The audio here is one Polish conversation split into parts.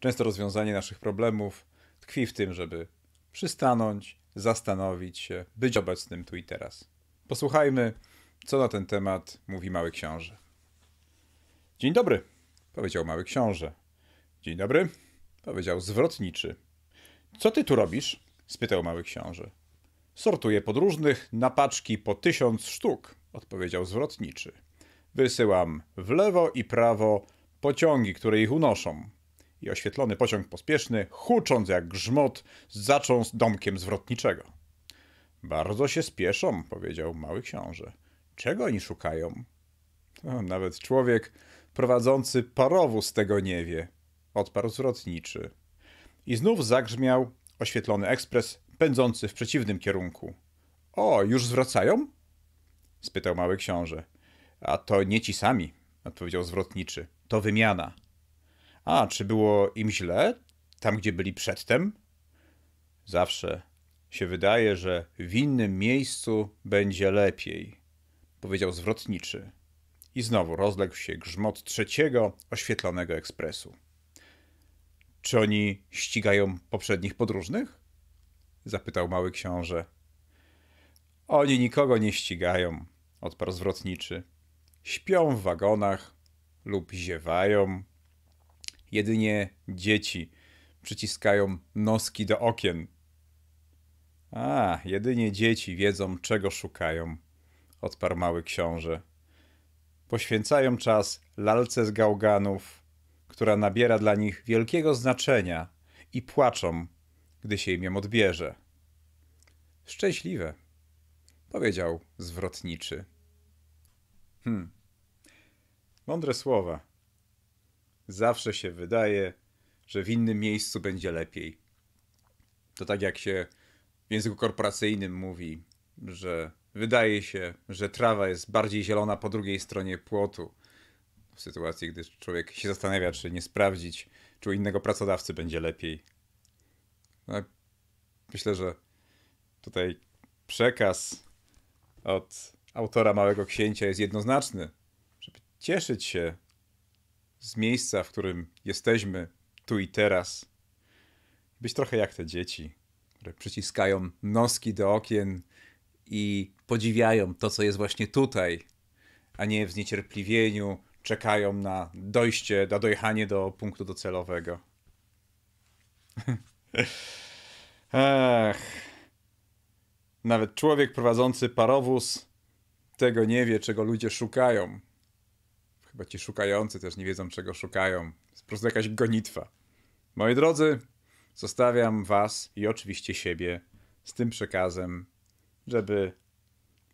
Często rozwiązanie naszych problemów tkwi w tym, żeby przystanąć, zastanowić się, być obecnym tu i teraz. Posłuchajmy, co na ten temat mówi Mały Książę. Dzień dobry, powiedział Mały Książę. Dzień dobry, powiedział zwrotniczy. Co ty tu robisz? spytał Mały Książę. Sortuję podróżnych na paczki po tysiąc sztuk, odpowiedział zwrotniczy. Wysyłam w lewo i prawo pociągi, które ich unoszą i oświetlony pociąg pospieszny, hucząc jak grzmot, zaczął z domkiem zwrotniczego. Bardzo się spieszą, powiedział mały książę. Czego oni szukają? No, nawet człowiek prowadzący parowóz tego nie wie, odparł zwrotniczy. I znów zagrzmiał oświetlony ekspres pędzący w przeciwnym kierunku. O, już zwracają? spytał mały książę. A to nie ci sami, odpowiedział zwrotniczy. To wymiana. A, czy było im źle tam, gdzie byli przedtem? Zawsze się wydaje, że w innym miejscu będzie lepiej, powiedział zwrotniczy. I znowu rozległ się grzmot trzeciego oświetlonego ekspresu. Czy oni ścigają poprzednich podróżnych? zapytał mały książę. Oni nikogo nie ścigają, odparł zwrotniczy. Śpią w wagonach lub ziewają Jedynie dzieci przyciskają noski do okien. A, jedynie dzieci wiedzą, czego szukają, odparł mały książę. Poświęcają czas lalce z gałganów, która nabiera dla nich wielkiego znaczenia i płaczą, gdy się im ją odbierze. Szczęśliwe, powiedział zwrotniczy. Hmm. Mądre słowa. Zawsze się wydaje, że w innym miejscu będzie lepiej. To tak jak się w języku korporacyjnym mówi, że wydaje się, że trawa jest bardziej zielona po drugiej stronie płotu. W sytuacji, gdy człowiek się zastanawia, czy nie sprawdzić, czy u innego pracodawcy będzie lepiej. No, myślę, że tutaj przekaz od autora Małego Księcia jest jednoznaczny. Żeby cieszyć się z miejsca, w którym jesteśmy tu i teraz, być trochę jak te dzieci, które przyciskają noski do okien i podziwiają to, co jest właśnie tutaj, a nie w zniecierpliwieniu czekają na dojście, na dojechanie do punktu docelowego. Ach. Nawet człowiek prowadzący parowóz tego nie wie, czego ludzie szukają. Chyba ci szukający też nie wiedzą, czego szukają. Jest po prostu jakaś gonitwa. Moi drodzy, zostawiam was i oczywiście siebie z tym przekazem, żeby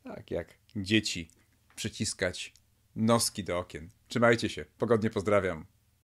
tak jak dzieci przyciskać noski do okien. Trzymajcie się. Pogodnie pozdrawiam.